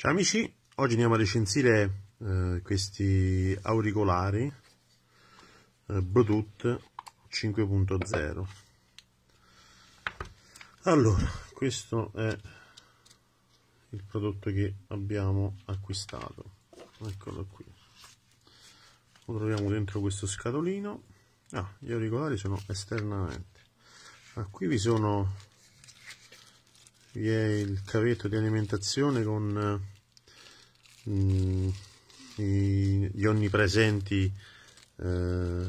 Ciao amici, oggi andiamo a recensire eh, questi auricolari eh, Bluetooth 5.0 Allora, questo è il prodotto che abbiamo acquistato Eccolo qui Lo troviamo dentro questo scatolino Ah, gli auricolari sono esternamente Ah, qui vi sono qui è il cavetto di alimentazione con eh, mm, i, gli onnipresenti eh,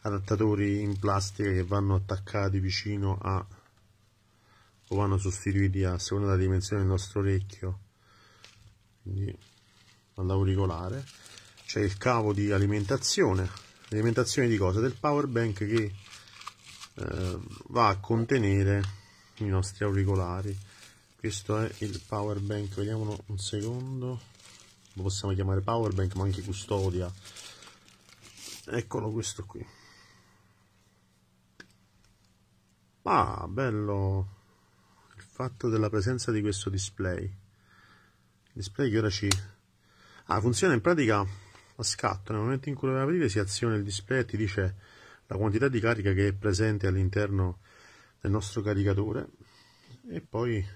adattatori in plastica che vanno attaccati vicino a o vanno sostituiti a seconda della dimensione del nostro orecchio quindi all'auricolare c'è il cavo di alimentazione alimentazione di cosa? del power bank che eh, va a contenere i nostri auricolari questo è il power bank vediamolo un secondo lo possiamo chiamare power bank ma anche custodia eccolo questo qui ah bello il fatto della presenza di questo display il display che ora ci ah funziona in pratica a scatto nel momento in cui lo aprire si aziona il display e ti dice la quantità di carica che è presente all'interno del nostro caricatore e poi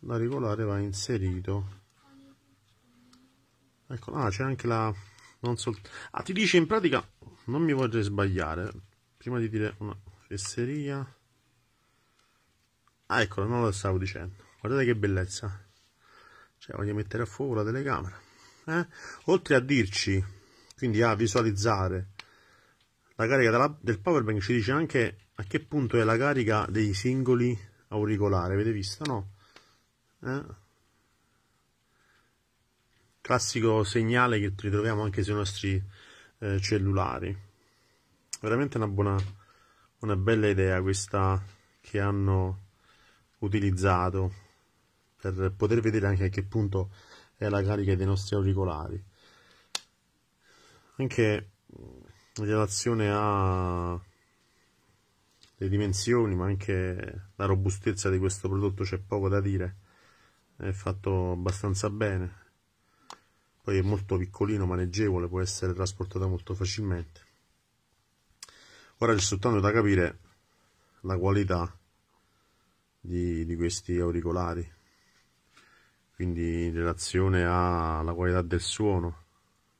la regolare va inserito ecco ah, c'è anche la non so ah ti dice in pratica non mi vorrei sbagliare prima di dire una fesseria ah eccola non lo stavo dicendo guardate che bellezza cioè voglio mettere a fuoco la telecamera eh? oltre a dirci quindi a visualizzare la carica della, del power bank ci dice anche a che punto è la carica dei singoli auricolari avete visto no? Eh? classico segnale che ritroviamo anche sui nostri eh, cellulari veramente una buona una bella idea questa che hanno utilizzato per poter vedere anche a che punto è la carica dei nostri auricolari anche in relazione alle dimensioni ma anche la robustezza di questo prodotto c'è poco da dire è fatto abbastanza bene poi è molto piccolino maneggevole può essere trasportato molto facilmente ora c'è soltanto da capire la qualità di, di questi auricolari quindi in relazione alla qualità del suono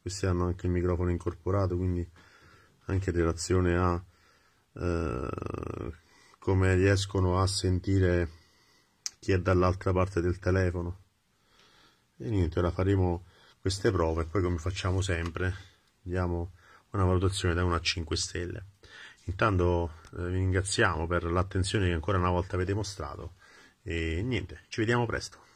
questi hanno anche il microfono incorporato quindi anche in relazione a eh, come riescono a sentire chi è dall'altra parte del telefono e niente ora faremo queste prove e poi come facciamo sempre diamo una valutazione da 1 a 5 stelle intanto eh, vi ringraziamo per l'attenzione che ancora una volta avete mostrato e niente ci vediamo presto